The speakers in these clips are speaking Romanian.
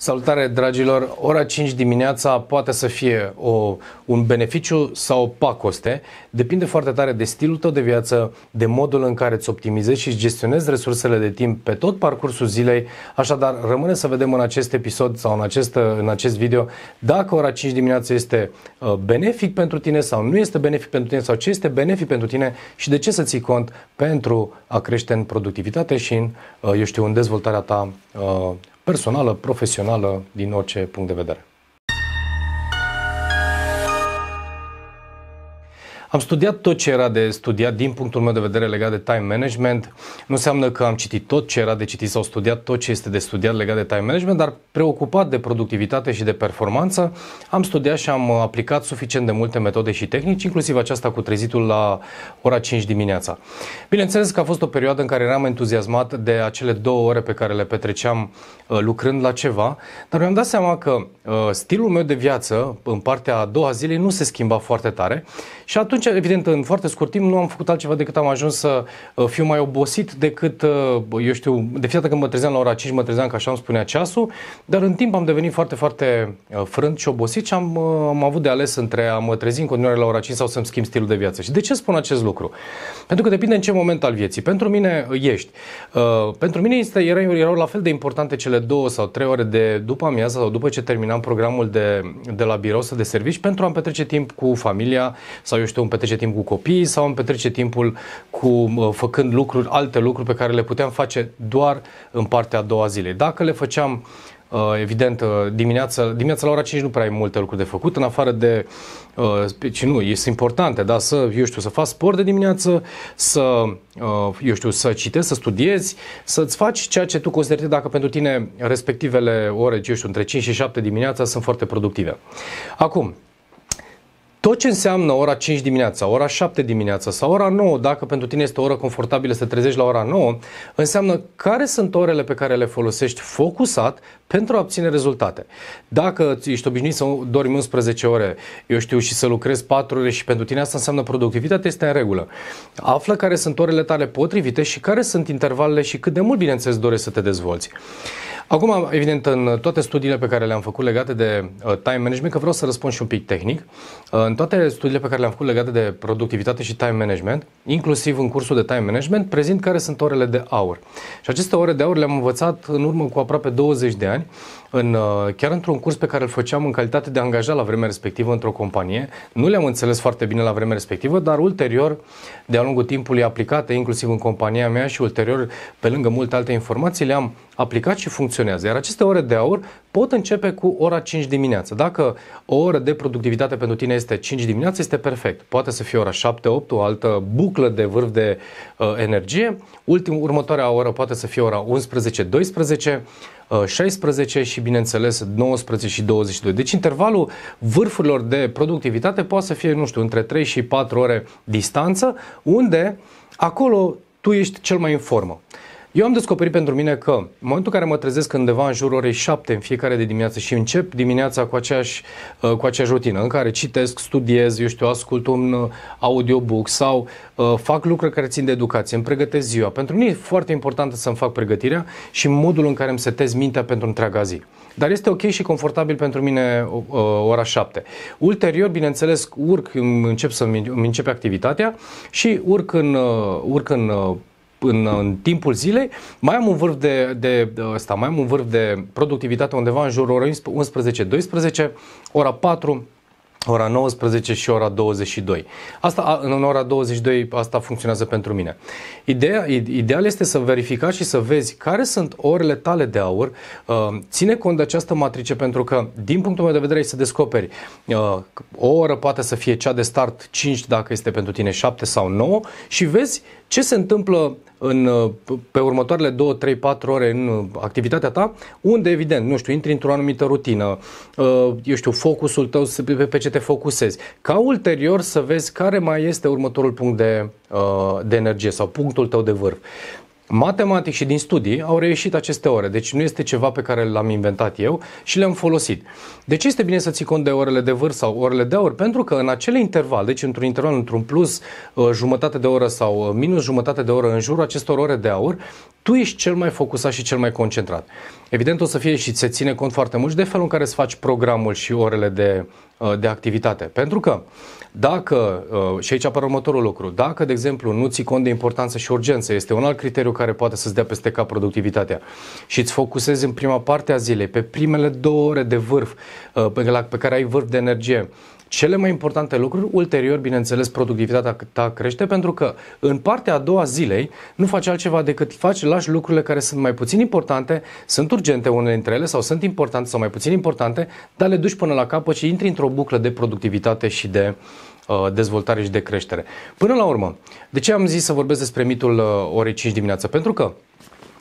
Salutare, dragilor! Ora 5 dimineața poate să fie o, un beneficiu sau o pacoste. Depinde foarte tare de stilul tău de viață, de modul în care îți optimizezi și gestionezi resursele de timp pe tot parcursul zilei. Așadar, rămâne să vedem în acest episod sau în acest, în acest video dacă ora 5 dimineața este uh, benefic pentru tine sau nu este benefic pentru tine sau ce este benefic pentru tine și de ce să ții cont pentru a crește în productivitate și în, uh, eu știu, în dezvoltarea ta uh, personală, profesională, din orice punct de vedere. Am studiat tot ce era de studiat din punctul meu de vedere legat de time management. Nu înseamnă că am citit tot ce era de citit sau studiat tot ce este de studiat legat de time management, dar preocupat de productivitate și de performanță, am studiat și am aplicat suficient de multe metode și tehnici, inclusiv aceasta cu trezitul la ora 5 dimineața. Bineînțeles că a fost o perioadă în care eram entuziasmat de acele două ore pe care le petreceam uh, lucrând la ceva, dar mi-am dat seama că uh, stilul meu de viață în partea a doua zilei nu se schimba foarte tare și atunci atunci, evident, în foarte scurt timp nu am făcut altceva decât am ajuns să uh, fiu mai obosit decât, uh, eu știu, de fiecare când mă trezeam la ora 5, mă trezeam ca așa îmi spunea ceasul, dar în timp am devenit foarte, foarte uh, frânt și obosit și am, am avut de ales între a mă trezi în continuare la ora 5 sau să-mi schimb stilul de viață. Și de ce spun acest lucru? Pentru că depinde în ce moment al vieții. Pentru mine ești. Pentru mine este, erau, erau la fel de importante cele două sau trei ore de după amiază sau după ce terminam programul de, de la birou sau de servici pentru a-mi petrece timp cu familia sau, eu știu, îmi petrece timp cu copiii sau îmi petrece timpul cu făcând lucruri, alte lucruri pe care le puteam face doar în partea a doua zilei. Dacă le făceam uh, evident, uh, dimineața, dimineața la ora 5 nu prea ai multe lucruri de făcut, în afară de, uh, și nu, Este importante, dar să, eu știu, să faci sport de dimineață, să, eu știu, să citești, să studiezi, să-ți faci ceea ce tu consideri dacă pentru tine respectivele ore, eu știu, între 5 și 7 dimineața sunt foarte productive. Acum, tot ce înseamnă ora 5 dimineața, ora 7 dimineața sau ora 9, dacă pentru tine este o oră confortabilă să te trezești la ora 9, înseamnă care sunt orele pe care le folosești focusat pentru a obține rezultate. Dacă ești obișnuit să dormi 11 ore, eu știu, și să lucrezi 4 ore și pentru tine asta înseamnă productivitatea, este în regulă. Află care sunt orele tale potrivite și care sunt intervalele și cât de mult, bineînțeles, dorești să te dezvolți. Acum, evident, în toate studiile pe care le-am făcut legate de uh, time management, că vreau să răspund și un pic tehnic, uh, în toate studiile pe care le-am făcut legate de productivitate și time management, inclusiv în cursul de time management, prezint care sunt orele de aur. Și aceste ore de aur le-am învățat în urmă cu aproape 20 de ani, în, uh, chiar într-un curs pe care îl făceam în calitate de angajat la vremea respectivă într-o companie. Nu le-am înțeles foarte bine la vremea respectivă, dar ulterior, de-a lungul timpului aplicate, inclusiv în compania mea și ulterior, pe lângă multe alte informații, le-am aplicat și funcționat funcționează. Iar aceste ore de aur pot începe cu ora 5 dimineața. Dacă o oră de productivitate pentru tine este 5 dimineața, este perfect. Poate să fie ora 7-8, o altă buclă de vârf de uh, energie. Ultim, următoarea oră poate să fie ora 11-12. 16 uh, și bineînțeles 19 și 22. Deci intervalul vârfurilor de productivitate poate să fie, nu știu, între 3 și 4 ore distanță, unde acolo tu ești cel mai în formă. Eu am descoperit pentru mine că în momentul în care mă trezesc undeva în jurul orei 7 în fiecare de dimineață și încep dimineața cu aceeași, uh, cu aceeași rutină în care citesc, studiez, eu știu, ascult un uh, audiobook sau uh, fac lucruri care țin de educație, îmi pregătesc ziua. Pentru mine e foarte important să-mi fac pregătirea și modul în care îmi setez mintea pentru întreaga zi. Dar este ok și confortabil pentru mine uh, ora 7. Ulterior, bineînțeles, urc, încep să-mi încep activitatea și urc în, uh, urc în în, în timpul zilei, mai am un vârf de, de, de ăsta, mai am un vârf de productivitate undeva în jurul orei 11-12, ora 4, ora 19 și ora 22. Asta, în ora 22 asta funcționează pentru mine. Ideea, ideal este să verificați și să vezi care sunt orele tale de aur. Uh, ține cont de această matrice pentru că, din punctul meu de vedere, ai să descoperi uh, o oră poate să fie cea de start 5 dacă este pentru tine 7 sau 9 și vezi ce se întâmplă în, uh, pe următoarele 2, 3, 4 ore în uh, activitatea ta, unde, evident, nu știu, intri într-o anumită rutină, uh, eu știu, focusul tău, pe ce te focusezi, ca ulterior să vezi care mai este următorul punct de, de energie sau punctul tău de vârf matematic și din studii au reușit aceste ore, deci nu este ceva pe care l-am inventat eu și le-am folosit. De ce este bine să ții cont de orele de vârstă sau orele de aur? Pentru că în acel interval, deci într-un interval, într-un plus uh, jumătate de oră sau uh, minus jumătate de oră în jurul acestor ore de aur, tu ești cel mai focusat și cel mai concentrat. Evident o să fie și se ține cont foarte mult de felul în care îți faci programul și orele de, uh, de activitate. Pentru că dacă, uh, și aici apare următorul lucru, dacă, de exemplu, nu ții cont de importanță și urgență, este un alt criteriu care poate să-ți dea peste cap productivitatea și îți focusezi în prima parte a zilei, pe primele două ore de vârf uh, pe care ai vârf de energie, cele mai importante lucruri, ulterior, bineînțeles, productivitatea ta crește pentru că în partea a doua zilei nu faci altceva decât faci, lași lucrurile care sunt mai puțin importante, sunt urgente unele dintre ele sau sunt importante sau mai puțin importante, dar le duci până la capăt și intri într-o buclă de productivitate și de uh, dezvoltare și de creștere. Până la urmă, de ce am zis să vorbesc despre mitul uh, orei 5 dimineața? Pentru că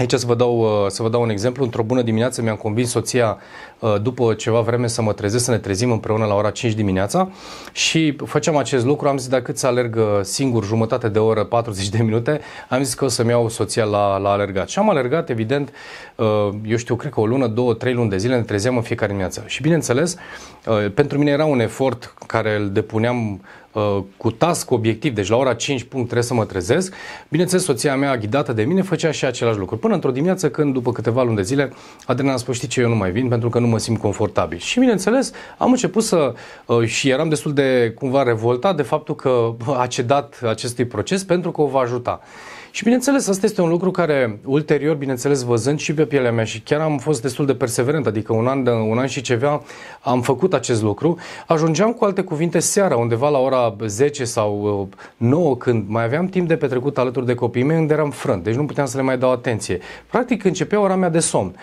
Aici să vă, dau, uh, să vă dau un exemplu. Într-o bună dimineață mi-am convins soția uh, după ceva vreme să mă trezesc, să ne trezim împreună la ora 5 dimineața și făceam acest lucru. Am zis, dacă să alerg uh, singur jumătate de oră, 40 de minute, am zis că o să-mi iau soția la, la alergat. Și am alergat, evident, eu știu, cred că o lună, două, trei luni de zile ne trezeam în fiecare dimineață. Și bineînțeles, pentru mine era un efort care îl depuneam Uh, cu task obiectiv, deci la ora 5 punct trebuie să mă trezesc. Bineînțeles, soția mea, ghidată de mine, făcea și același lucru. Până într-o dimineață când, după câteva luni de zile, Adrian a spus, știi ce, eu nu mai vin pentru că nu mă simt confortabil. Și bineînțeles, am început să, uh, și eram destul de cumva revoltat de faptul că a cedat acestui proces pentru că o va ajuta. Și bineînțeles, asta este un lucru care ulterior, bineînțeles, văzând și pe pielea mea și chiar am fost destul de perseverent, adică un an, un an și ceva am făcut acest lucru, ajungeam cu alte cuvinte seara, undeva la ora 10 sau 9, uh, când mai aveam timp de petrecut alături de copiii mei, unde eram frânt, deci nu puteam să le mai dau atenție. Practic începea ora mea de somn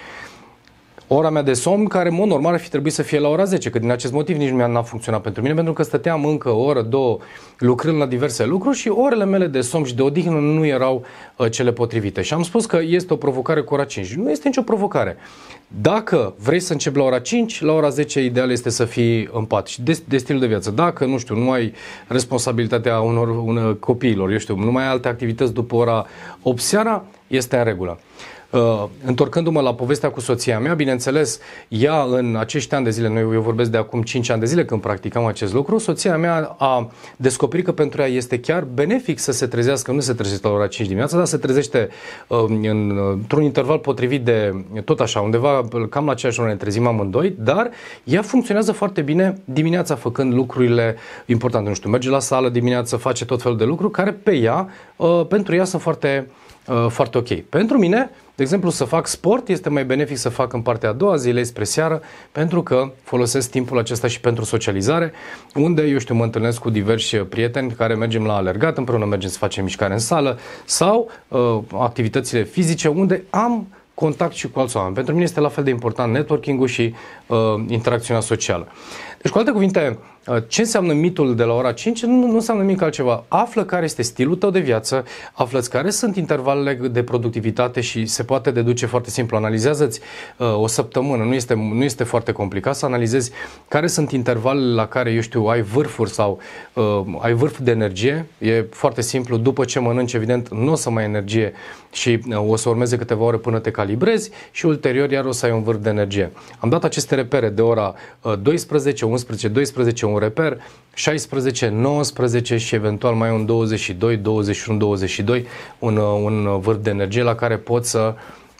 ora mea de somn, care în mod normal ar fi trebuit să fie la ora 10, că din acest motiv nici nu mi a funcționat pentru mine, pentru că stăteam încă o oră, două, lucrând la diverse lucruri și orele mele de somn și de odihnă nu erau uh, cele potrivite. Și am spus că este o provocare cu ora 5. Nu este nicio provocare. Dacă vrei să începi la ora 5, la ora 10 ideal este să fii în pat și de, de stil de viață. Dacă, nu știu, nu ai responsabilitatea unor, unor copiilor, eu știu, nu mai ai alte activități după ora 8 seara, este în regulă. Uh, întorcându-mă la povestea cu soția mea, bineînțeles, ea în acești ani de zile, noi eu vorbesc de acum 5 ani de zile când practicam acest lucru, soția mea a descoperit că pentru ea este chiar benefic să se trezească, nu se trezește la ora 5 dimineața, dar se trezește um, într-un interval potrivit de tot așa, undeva cam la aceeași oră ne trezim amândoi, dar ea funcționează foarte bine dimineața făcând lucrurile importante, nu știu, merge la sală dimineața, face tot felul de lucruri care pe ea, uh, pentru ea sunt foarte Uh, foarte ok. Pentru mine, de exemplu, să fac sport este mai benefic să fac în partea a doua zilei spre seară, pentru că folosesc timpul acesta și pentru socializare, unde, eu știu, mă întâlnesc cu diversi prieteni care mergem la alergat, împreună mergem să facem mișcare în sală sau uh, activitățile fizice, unde am contact și cu alți oameni. Pentru mine este la fel de important networking-ul și uh, interacțiunea socială. Deci, cu alte cuvinte, uh, ce înseamnă mitul de la ora 5? Nu, nu înseamnă nimic altceva. Află care este stilul tău de viață, află care sunt intervalele de productivitate și se poate deduce foarte simplu. Analizează-ți uh, o săptămână, nu este, nu este foarte complicat să analizezi care sunt intervalele la care, eu știu, ai vârfuri sau uh, ai vârf de energie. E foarte simplu, după ce mănânci, evident, nu o să mai energie și uh, o să urmeze câteva ore până te calibrezi și ulterior iar o să ai un vârf de energie. Am dat aceste repere de ora uh, 12, 11, 11, 12, un reper, 16, 19 și eventual mai un 22, 21, 22, un, uh, un vârf de energie la care poți să,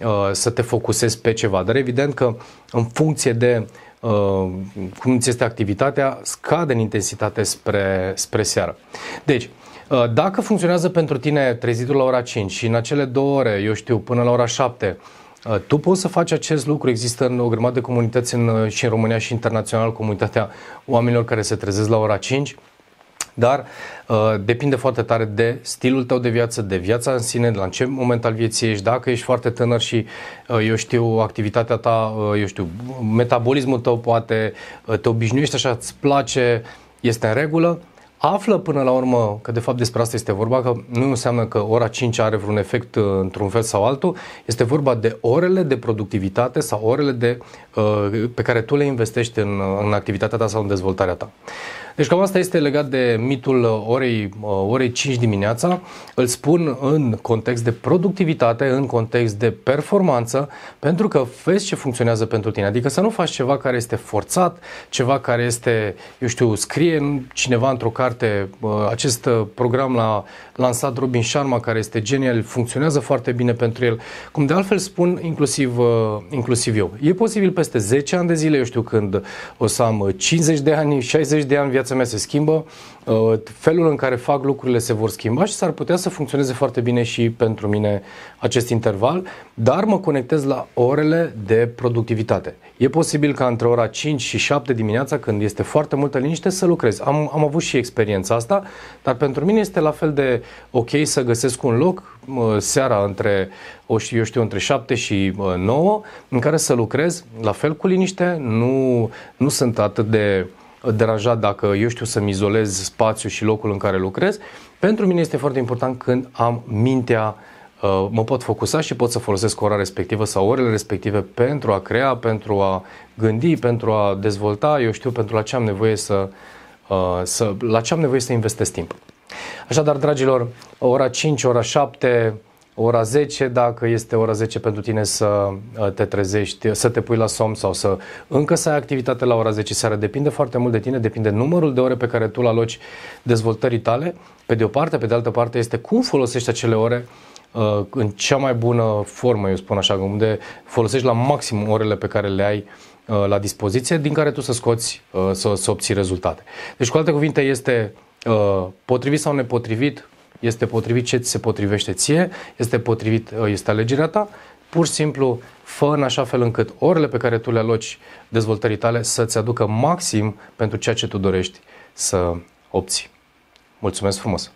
uh, să te focusezi pe ceva. Dar evident că în funcție de uh, cum ți este activitatea, scade în intensitate spre, spre seară. Deci, dacă funcționează pentru tine trezitul la ora 5 și în acele două ore, eu știu, până la ora 7, Uh, tu poți să faci acest lucru. Există în o grămadă de comunități în, uh, și în România și internațional comunitatea oamenilor care se trezesc la ora 5 dar uh, depinde foarte tare de stilul tău de viață, de viața în sine, de la în ce moment al vieții ești, dacă ești foarte tânăr și uh, eu știu activitatea ta, uh, eu știu, metabolismul tău poate, uh, te obișnuiești așa, îți place, este în regulă, află până la urmă că de fapt despre asta este vorba, că nu înseamnă că ora 5 are vreun efect uh, într-un fel sau altul, este vorba de orele de productivitate sau orele de, uh, pe care tu le investești în, uh, în activitatea ta sau în dezvoltarea ta. Deci cam asta este legat de mitul orei, uh, orei 5 dimineața. Îl spun în context de productivitate, în context de performanță, pentru că vezi ce funcționează pentru tine. Adică să nu faci ceva care este forțat, ceva care este, eu știu, scrie cineva într-o carte, uh, acest uh, program l-a lansat Robin Sharma, care este genial, funcționează foarte bine pentru el. Cum de altfel spun inclusiv, inclusiv eu. E posibil peste 10 ani de zile, eu știu când o să am 50 de ani, 60 de ani viață viața mea se schimbă, uh, felul în care fac lucrurile se vor schimba și s-ar putea să funcționeze foarte bine și pentru mine acest interval, dar mă conectez la orele de productivitate. E posibil ca între ora 5 și 7 dimineața, când este foarte multă liniște, să lucrez. Am, am avut și experiența asta, dar pentru mine este la fel de ok să găsesc un loc uh, seara între, o știu, eu știu, între 7 și 9, uh, în care să lucrez la fel cu liniște, nu, nu sunt atât de uh, deranjat dacă eu știu să-mi izolez spațiul și locul în care lucrez. Pentru mine este foarte important când am mintea uh, mă pot focusa și pot să folosesc ora respectivă sau orele respective pentru a crea, pentru a gândi, pentru a dezvolta, eu știu pentru la ce am nevoie să, uh, să la ce am nevoie să investesc timp. Așadar, dragilor, ora 5, ora 7, ora 10, dacă este ora 10 pentru tine să uh, te trezești, să te pui la somn sau să încă să ai activitate la ora 10 seara, depinde foarte mult de tine, depinde numărul de ore pe care tu le aloci dezvoltării tale, pe de o parte, pe de altă parte este cum folosești acele ore uh, în cea mai bună formă, eu spun așa, unde folosești la maxim orele pe care le ai uh, la dispoziție, din care tu să scoți, să, să obții rezultate. Deci, cu alte cuvinte, este potrivit sau nepotrivit, este potrivit ce ți se potrivește ție, este potrivit, ă, este alegerea ta, pur și simplu fă în așa fel încât orele pe care tu le aloci dezvoltării tale să-ți aducă maxim pentru ceea ce tu dorești să obții. Mulțumesc frumos!